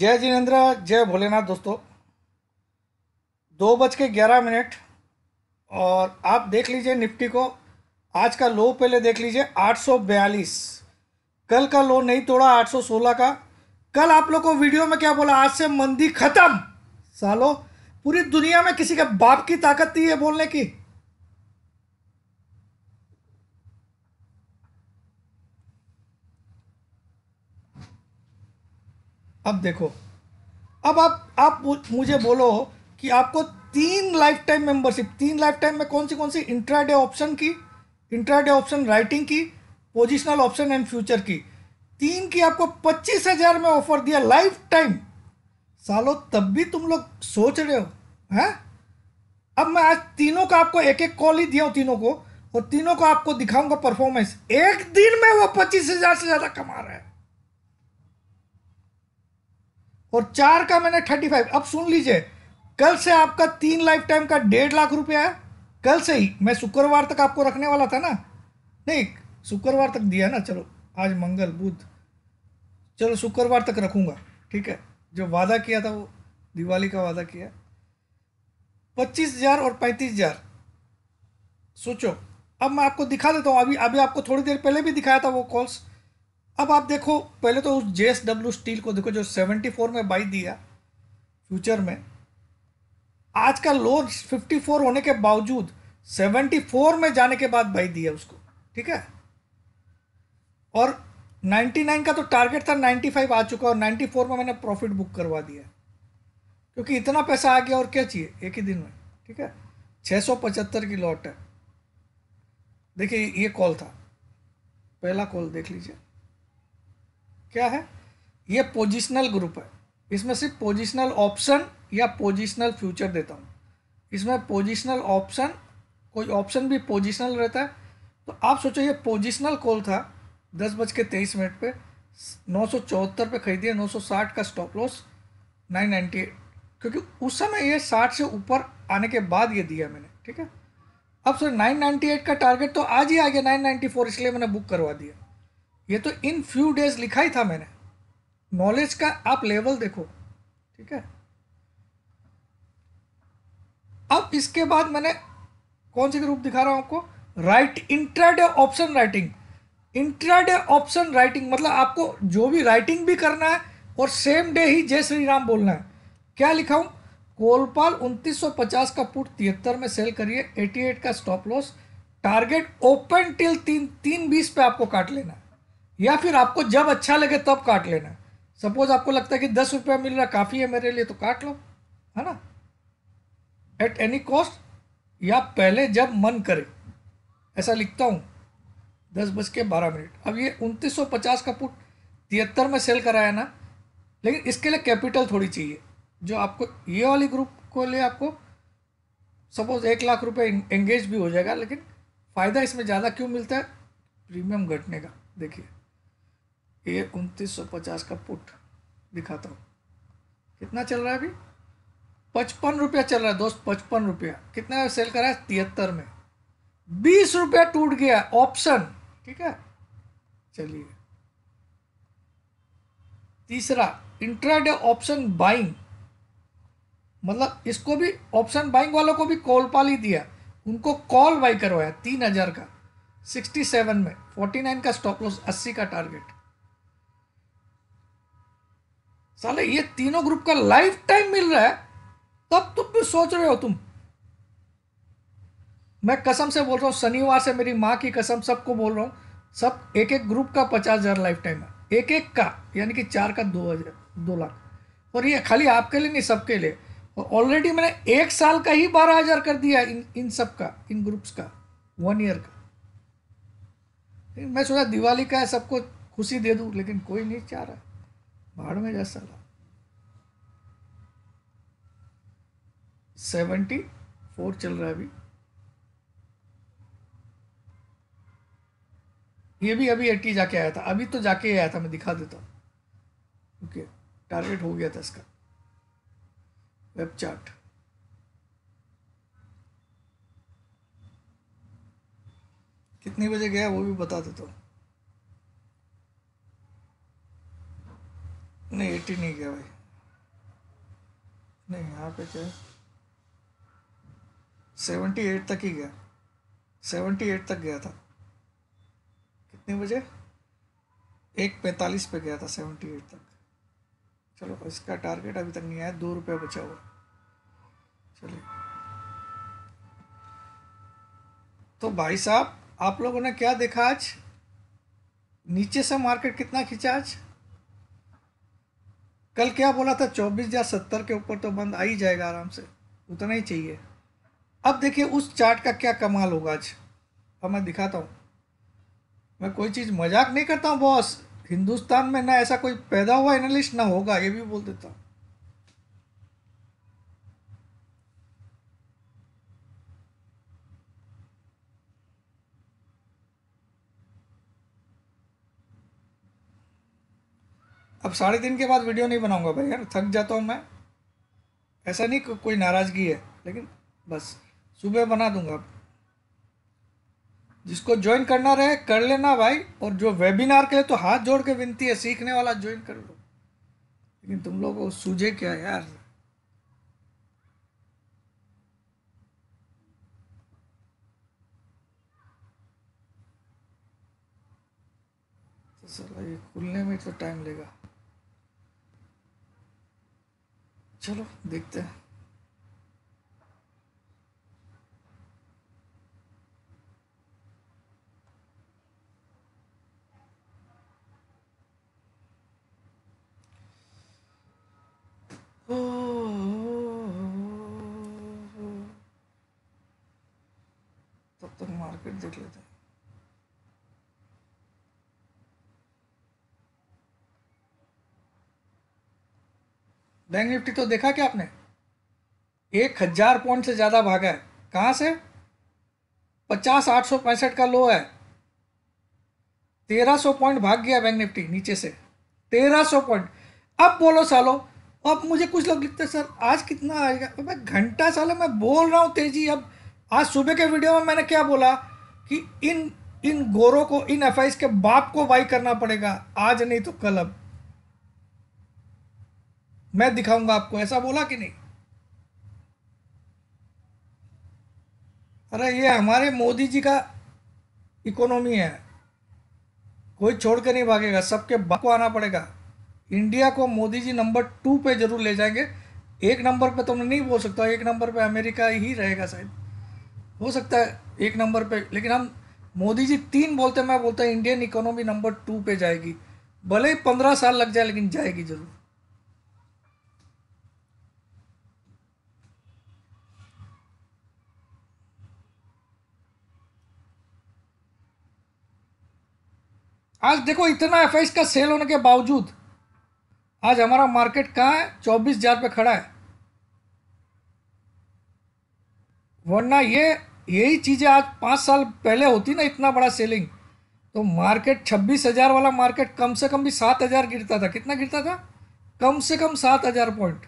जय जिनेन्द्र जय भोलेनाथ दोस्तों दो बज के ग्यारह मिनट और आप देख लीजिए निफ्टी को आज का लो पहले देख लीजिए आठ सौ बयालीस कल का लो नहीं तोड़ा आठ सौ सोलह का कल आप लोग को वीडियो में क्या बोला आज से मंदी खत्म सालो पूरी दुनिया में किसी के बाप की ताकत थी है बोलने की अब देखो अब आप आप मुझे बोलो कि आपको तीन लाइफ टाइम मेंबरशिप तीन लाइफ टाइम में कौन सी कौन सी इंट्राडे ऑप्शन की इंट्राडे ऑप्शन राइटिंग की पोजिशनल ऑप्शन एंड फ्यूचर की तीन की आपको पच्चीस हजार में ऑफर दिया लाइफ टाइम सालो तब भी तुम लोग सोच रहे हो हैं अब मैं आज तीनों का आपको एक एक कॉल ही दिया हूँ तीनों को और तीनों को आपको दिखाऊंगा परफॉर्मेंस एक दिन में वो पच्चीस हजार से ज़्यादा कमा रहा है और चार का मैंने थर्टी फाइव अब सुन लीजिए कल से आपका तीन लाइफ टाइम का डेढ़ लाख रुपया है कल से ही मैं शुक्रवार तक आपको रखने वाला था ना नहीं शुक्रवार तक दिया ना चलो आज मंगल बुध चलो शुक्रवार तक रखूँगा ठीक है जो वादा किया था वो दिवाली का वादा किया पच्चीस हज़ार और पैंतीस हज़ार सोचो अब मैं आपको दिखा देता हूँ अभी अभी आपको थोड़ी देर पहले भी दिखाया था वो कॉल्स अब आप देखो पहले तो उस जे एस डब्ल्यू स्टील को देखो जो सेवेंटी फोर में बाई दिया फ्यूचर में आज का लो फिफ्टी फोर होने के बावजूद सेवेंटी फोर में जाने के बाद बाई दिया उसको ठीक है और नाइन्टी नाइन का तो टारगेट था नाइन्टी फाइव आ चुका और नाइन्टी फोर में मैंने प्रॉफिट बुक करवा दिया क्योंकि इतना पैसा आ गया और क्या चाहिए एक ही दिन में ठीक है छः सौ पचहत्तर की लॉट है देखिए ये कॉल था पहला कॉल देख लीजिए क्या है ये पोजिशनल ग्रुप है इसमें सिर्फ पोजिशनल ऑप्शन या पोजिशनल फ्यूचर देता हूँ इसमें पोजिशनल ऑप्शन कोई ऑप्शन भी पोजिशनल रहता है तो आप सोचो ये पोजिशनल कॉल था दस बज के तेईस मिनट पर नौ सौ चौहत्तर पर खरीदिए नौ सौ साठ का stop loss nine ninety eight क्योंकि उस समय ये साठ से ऊपर आने के बाद ये दिया मैंने ठीक है अब सर नाइन नाइन्टी एट का टारगेट तो आज ही आ गया नाइन नाइन्टी फोर इसलिए मैंने बुक करवा दिया ये तो इन फ्यू डेज लिखा ही था मैंने नॉलेज का आप लेवल देखो ठीक है अब इसके बाद मैंने कौन सी ग्रुप दिखा रहा हूं आपको right intraday option writing intraday option writing मतलब आपको जो भी राइटिंग भी करना है और सेम डे ही जय श्री राम बोलना है क्या लिखा हूं कोलपाल 2950 का पुट तिहत्तर में सेल करिए 88 का stop loss target open till तीन तीन बीस पे आपको काट लेना है या फिर आपको जब अच्छा लगे तब काट लेना सपोज आपको लगता है कि दस रुपया मिल रहा काफ़ी है मेरे लिए तो काट लो है ना एट एनी कॉस्ट या पहले जब मन करे ऐसा लिखता हूँ दस बज के बारह मिनट अब ये उनतीस सौ पचास का पुट तिहत्तर में सेल कराया ना लेकिन इसके लिए कैपिटल थोड़ी चाहिए जो आपको ये वाली ग्रुप को ले आपको सपोज एक लाख रुपए एंगेज भी हो जाएगा लेकिन फ़ायदा इसमें ज़्यादा क्यों मिलता है प्रीमियम घटने का देखिए एक उनतीस सौ पचास का पुट दिखाता हूँ कितना चल रहा है अभी पचपन रुपया चल रहा है दोस्त पचपन रुपया कितना सेल करा है तिहत्तर में बीस रुपया टूट गया ऑप्शन ठीक है चलिए तीसरा इंट्राडे ऑप्शन बाइंग मतलब इसको भी ऑप्शन बाइंग वालों को भी कॉल पाली दिया उनको कॉल बाई करवाया तीन हज़ार का सिक्सटी सेवन में फोर्टी नाइन का स्टॉप लॉस अस्सी का टारगेट साले ये तीनों ग्रुप का लाइफ टाइम मिल रहा है तब तुम भी सोच रहे हो तुम मैं कसम से बोल रहा हूँ शनिवार से मेरी माँ की कसम सबको बोल रहा हूँ सब एक एक ग्रुप का पचास हज़ार लाइफ टाइम है एक एक का यानी कि चार का दो हज़ार दो लाख और ये खाली आपके लिए नहीं सबके लिए और ऑलरेडी मैंने एक साल का ही बारह हज़ार कर दिया इन इन सब का इन ग्रुप्स का वन ईयर का मैं सोचा दिवाली का है सबको खुशी दे दूँ लेकिन कोई नहीं चाह रहा भाड़ में जा साला सेवेंटी फोर चल रहा है अभी ये भी अभी एट्टी जाके आया था अभी तो जाके आया था मैं दिखा देता हूँ ओके टारगेट हो गया था इसका वेब चार्ट कितने बजे गया वो भी बता देता हूँ नहीं एटी नहीं गया भाई नहीं यहाँ पे क्या सेवेंटी एट तक ही गया सेवेंटी एट तक गया था कितने बजे एक पैंतालीस पे गया था सेवेंटी एट तक चलो इसका टारगेट अभी तक नहीं आया दो रुपये बचा हुआ चलिए तो भाई साहब आप लोगों ने क्या देखा आज नीचे से मार्केट कितना खींचा आज कल क्या बोला था चौबीस या सत्तर के ऊपर तो बंद आ ही जाएगा आराम से उतना ही चाहिए अब देखिए उस चार्ट का क्या कमाल होगा आज अब मैं दिखाता हूँ मैं कोई चीज़ मजाक नहीं करता हूँ बॉस हिंदुस्तान में ना ऐसा कोई पैदा हुआ एनालिस्ट ना होगा ये भी बोल देता हूँ अब साढ़े तीन के बाद वीडियो नहीं बनाऊंगा भाई यार थक जाता हूँ मैं ऐसा नहीं को, कोई नाराज़गी है लेकिन बस सुबह बना दूंगा जिसको ज्वाइन करना रहे कर लेना भाई और जो वेबिनार के लिए तो हाथ जोड़ के विनती है सीखने वाला ज्वाइन कर लो लेकिन तुम लोग सूझे क्या यार तो सर ये खुलने में तो टाइम लेगा चलो देखते हैं तब तक मार्केट देख लेते हैं बैंक निफ्टी तो देखा क्या आपने एक हजार पॉइंट से ज़्यादा भागा है कहां से पचास आठ सौ पैंसठ का लो है तेरह सौ पॉइंट भाग गया बैंक निफ्टी नीचे से तेरह सौ पॉइंट अब बोलो सालो अब मुझे कुछ लोग लिखते सर आज कितना आएगा तो मैं घंटा सालो मैं बोल रहा हूँ तेजी अब आज सुबह के वीडियो में मैंने क्या बोला कि इन इन गोरों को इन एफ के बाप को बाई करना पड़ेगा आज नहीं तो कल अब मैं दिखाऊंगा आपको ऐसा बोला कि नहीं अरे ये हमारे मोदी जी का इकोनॉमी है कोई छोड़ के नहीं भागेगा सबके बाप को आना पड़ेगा इंडिया को मोदी जी नंबर टू पे जरूर ले जाएंगे एक नंबर पे तो मैं नहीं बोल सकता एक नंबर पे अमेरिका ही रहेगा शायद हो सकता है एक नंबर पे लेकिन हम मोदी जी तीन बोलते मैं बोलता इंडियन इकोनॉमी नंबर टू पे जाएगी भले ही पंद्रह साल लग जाए लेकिन जाएगी जरूर आज देखो इतना एफ का सेल होने के बावजूद आज हमारा मार्केट कहाँ है चौबीस हज़ार पे खड़ा है वरना ये यही चीज़ें आज पांच साल पहले होती ना इतना बड़ा सेलिंग तो मार्केट छब्बीस हज़ार वाला मार्केट कम से कम भी सात हज़ार गिरता था कितना गिरता था कम से कम सात हज़ार पॉइंट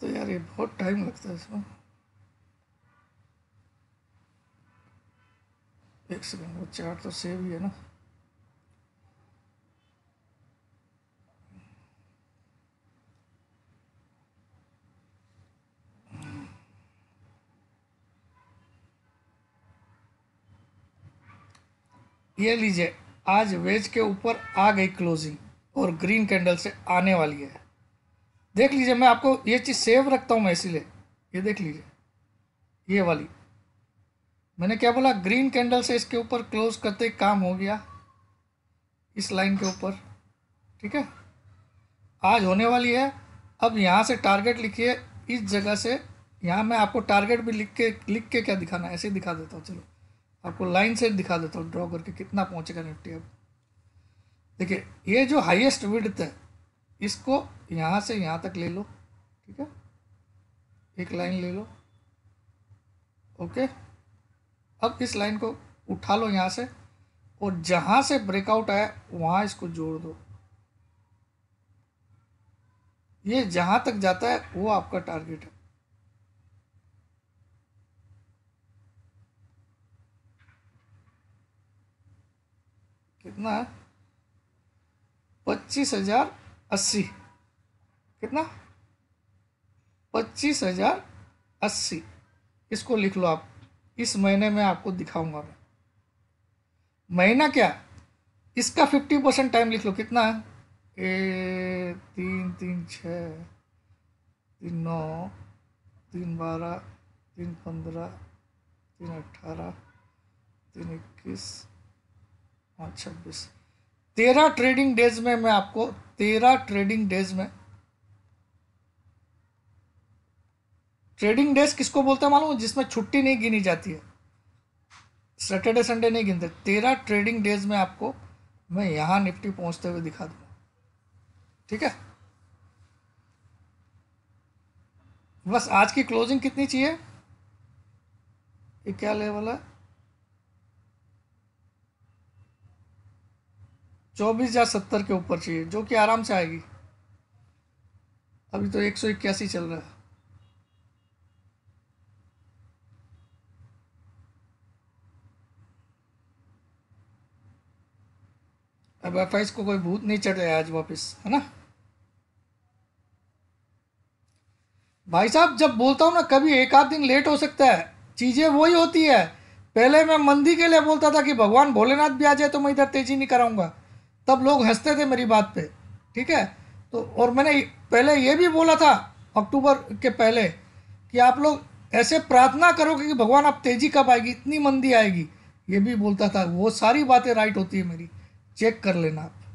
तो यार ये बहुत टाइम लगता है इसमें एक सेकेंड वो चार्ट तो सेव ही है ना ये लीजिए आज वेज के ऊपर आ गई क्लोजिंग और ग्रीन कैंडल से आने वाली है देख लीजिए मैं आपको ये चीज़ सेव रखता हूँ मैं इसीलिए ये देख लीजिए ये वाली मैंने क्या बोला ग्रीन कैंडल से इसके ऊपर क्लोज करते काम हो गया इस लाइन के ऊपर ठीक है आज होने वाली है अब यहाँ से टारगेट लिखिए इस जगह से यहाँ मैं आपको टारगेट भी लिख के लिख के क्या दिखाना है ऐसे ही दिखा देता हूँ चलो आपको लाइन से दिखा देता हूँ ड्रॉ करके कितना पहुँचेगा निफ्टी अब देखिए ये जो हाईएस्ट विड्थ है इसको यहाँ से यहाँ तक ले लो ठीक है एक लाइन ले लो ओके अब इस लाइन को उठा लो यहाँ से और जहाँ से ब्रेकआउट आया वहाँ इसको जोड़ दो ये जहाँ तक जाता है वो आपका टारगेट है कितना है पच्चीस हजार अस्सी कितना पच्चीस हज़ार अस्सी इसको लिख लो आप इस महीने में आपको दिखाऊंगा मैं महीना क्या इसका फिफ्टी परसेंट टाइम लिख लो कितना है ए तीन तीन छः तीन नौ तीन बारह तीन पंद्रह तीन अट्ठारह तीन इक्कीस पाँच छब्बीस तेरह ट्रेडिंग डेज में मैं आपको तेरह ट्रेडिंग डेज में ट्रेडिंग डेज किसको बोलते हैं मालूम जिसमें छुट्टी नहीं गिनी जाती है सैटरडे संडे नहीं गिनते तेरह ट्रेडिंग डेज में आपको मैं यहां निफ्टी पहुंचते हुए दिखा दूंगा ठीक है बस आज की क्लोजिंग कितनी चाहिए ये क्या लेवल है चौबीस या सत्तर के ऊपर चाहिए जो कि आराम से आएगी अभी तो एक सौ इक्यासी चल रहा है अब एफ को कोई भूत नहीं चढ़ रहा आज वापस है ना भाई साहब जब बोलता हूँ ना कभी एक आध दिन लेट हो सकता है चीज़ें वही होती है पहले मैं मंदी के लिए बोलता था कि भगवान भोलेनाथ भी आ जाए तो मैं इधर तेजी नहीं कराऊंगा तब लोग हंसते थे मेरी बात पे ठीक है तो और मैंने पहले ये भी बोला था अक्टूबर के पहले कि आप लोग ऐसे प्रार्थना करोगे कि भगवान आप तेज़ी कब आएगी इतनी मंदी आएगी ये भी बोलता था वो सारी बातें राइट होती है मेरी चेक कर लेना आप